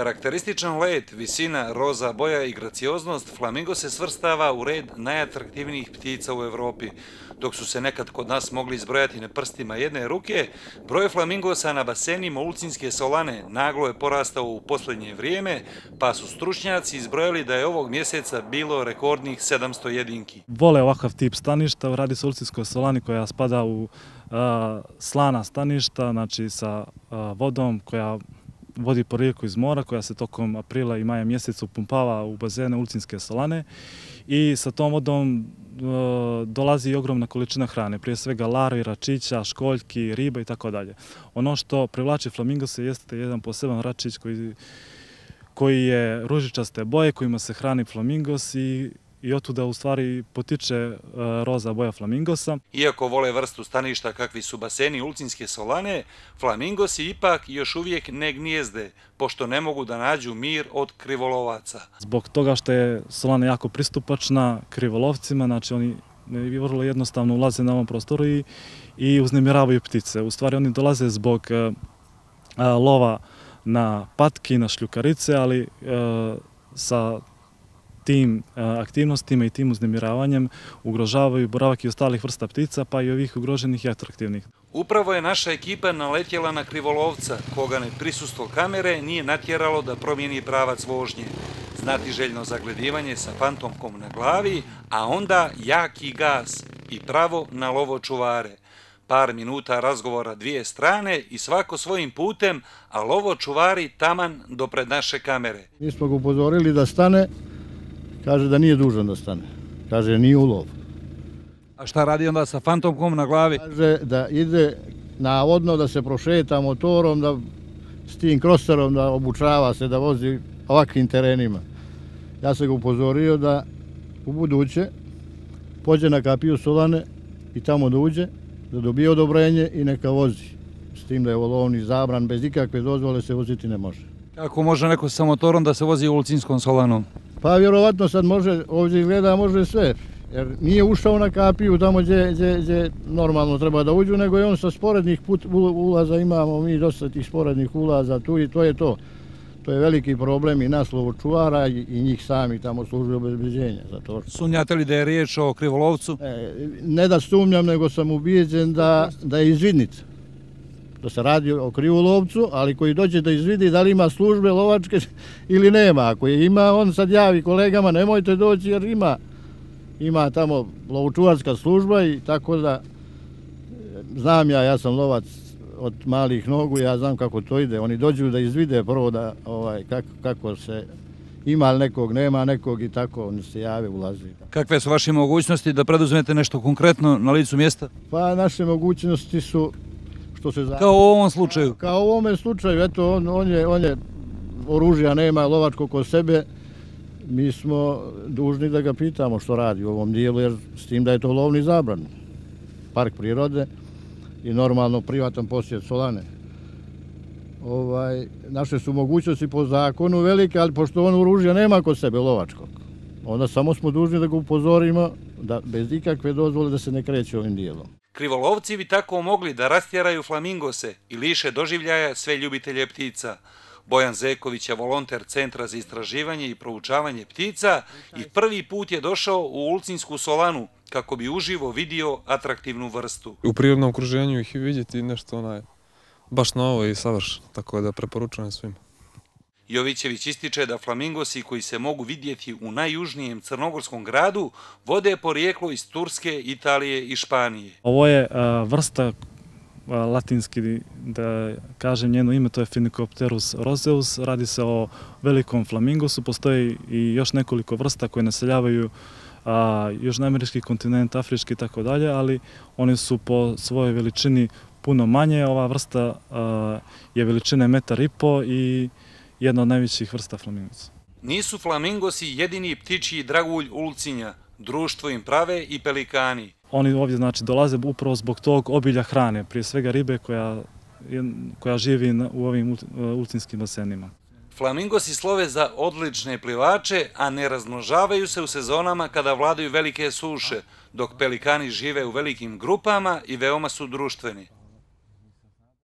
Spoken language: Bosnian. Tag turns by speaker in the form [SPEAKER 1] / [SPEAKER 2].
[SPEAKER 1] Karakterističan let, visina, roza, boja i gracioznost, flamingo se svrstava u red najatraktivnijih ptica u Evropi. Dok su se nekad kod nas mogli izbrojati na prstima jedne ruke, broj flamingosa na basenima Ulcinske solane naglo je porastao u poslednje vrijeme, pa su stručnjaci izbrojali da je ovog mjeseca bilo rekordnih 700 jedinki.
[SPEAKER 2] Vole ovakav tip staništa, radi se Ulcinskoj solani koja spada u slana staništa, znači sa vodom koja vodi porijeko iz mora koja se tokom aprila i maja mjeseca upumpava u bazene ulicinske solane i sa tom vodom e, dolazi i ogromna količina hrane, prije svega larvi, račića, školjki, riba i tako dalje. Ono što privlači flamingose jeste jedan poseban račić koji koji je ružičaste boje, kojima se hrani flamingos i i otuda u stvari potiče e, roza boja flamingosa.
[SPEAKER 1] Iako vole vrstu staništa kakvi su baseni ulcinske solane, flamingosi ipak još uvijek ne gnijezde, pošto ne mogu da nađu mir od krivolovaca.
[SPEAKER 2] Zbog toga što je solana jako pristupačna krivolovcima, znači oni vrlo jednostavno ulaze na ovom prostoru i, i uznemiravaju ptice. U stvari oni dolaze zbog e, e, lova na patke na šljukarice, ali sa tim eh, aktivnostima i tim uznemiravanjem ugrožavaju boravak i ostalih vrsta ptica, pa i ovih ugroženih i atraktivnih.
[SPEAKER 1] Upravo je naša ekipa naletjela na krivolovca, koga ne prisustvo kamere nije natjeralo da promijeni pravac vožnje. Znati željno zagledivanje sa fantomkom na glavi, a onda jaki gaz i pravo na lovo čuvare. Par minuta razgovora dvije strane i svako svojim putem, a lovo čuvari taman do pred naše kamere.
[SPEAKER 3] Mi smo ga upozorili da stane, Kaže da nije dužan da stane. Kaže, nije ulov. A šta radi onda sa fantomkom na glavi? Kaže da ide na navodno da se prošeta motorom, da s tim krosterom da obučava se, da vozi ovakvim terenima. Ja sam ga upozorio da u buduće pođe na kapiju Solane i tamo da uđe, da dobije odobrenje i neka vozi. S tim da je volovni zabran, bez ikakve dozvole se voziti ne može.
[SPEAKER 1] Kako može neko sa motorom da se vozi u Lucinskom Solanom?
[SPEAKER 3] Pa vjerovatno sad može, ovdje gleda može sve. Jer nije ušao na kapiju tamo gdje, gdje, gdje normalno treba da uđu, nego je on sa sporednih ulaza, imamo mi dosta tih sporednih ulaza tu i to je to. To je veliki problem i naslovo čuvara i, njih sami tamo služuje obezbeđenje. Zato... Sumnjate li da je riječ o krivolovcu? E, ne da sumnjam, nego sam ubijeđen da, da je izvidnica da se radi o krivu lovcu, ali koji dođe da izvidi da li ima službe lovačke ili nema. Ako je ima, on sad javi kolegama, nemojte doći jer ima, ima tamo lovočuvarska služba i tako da znam ja, ja sam lovac od malih nogu, ja znam kako to ide. Oni dođu da izvide prvo da, ovaj, kako, kako se ima li nekog, nema nekog i tako oni se jave, ulazi.
[SPEAKER 1] Kakve su vaše mogućnosti da preduzmete nešto konkretno na licu mjesta?
[SPEAKER 3] Pa naše mogućnosti su što se za... Kao u ovom slučaju? Kao u ovom slučaju, eto, on, on, je, on je oružja nema, lovačko ko sebe, mi smo dužni da ga pitamo što radi u ovom dijelu, jer s tim da je to lovni zabran, park prirode i normalno privatan posjed Solane. Ovaj, naše su mogućnosti po zakonu velike, ali pošto on oružja nema kod sebe lovačkog, onda samo smo dužni da ga upozorimo da bez ikakve dozvole da se ne kreće ovim dijelom.
[SPEAKER 1] Krivolovci bi tako mogli da rastjeraju flamingose i liše doživljaja sve ljubitelje ptica. Bojan Zeković je volonter Centra za istraživanje i proučavanje ptica i prvi put je došao u Ulcinsku solanu kako bi uživo vidio atraktivnu vrstu. U prirodnom okruženju ih vidjeti nešto onaj, baš novo i savršeno, tako da preporučujem svima. Jovićević ističe da flamingosi koji se mogu vidjeti u najjužnijem crnogorskom gradu vode porijeklo iz Turske, Italije i Španije.
[SPEAKER 2] Ovo je vrsta latinski, da kažem njeno ime, to je Phenicopterus roseus, radi se o velikom flamingosu, postoji i još nekoliko vrsta koje naseljavaju južnoamerički kontinent, afrički i tako dalje, ali oni su po svojoj veličini puno manje, ova vrsta je veličine metar i po i jedna od najvećih vrsta flamingosa.
[SPEAKER 1] Nisu flamingosi jedini ptičiji dragulj ulcinja, društvo im prave i pelikani.
[SPEAKER 2] Oni ovdje znači, dolaze upravo zbog tog obilja hrane, prije svega ribe koja, koja živi u ovim e, ulcinskim basenima.
[SPEAKER 1] Flamingosi slove za odlične plivače, a ne razmnožavaju se u sezonama kada vladaju velike suše, dok pelikani žive u velikim grupama i veoma su društveni.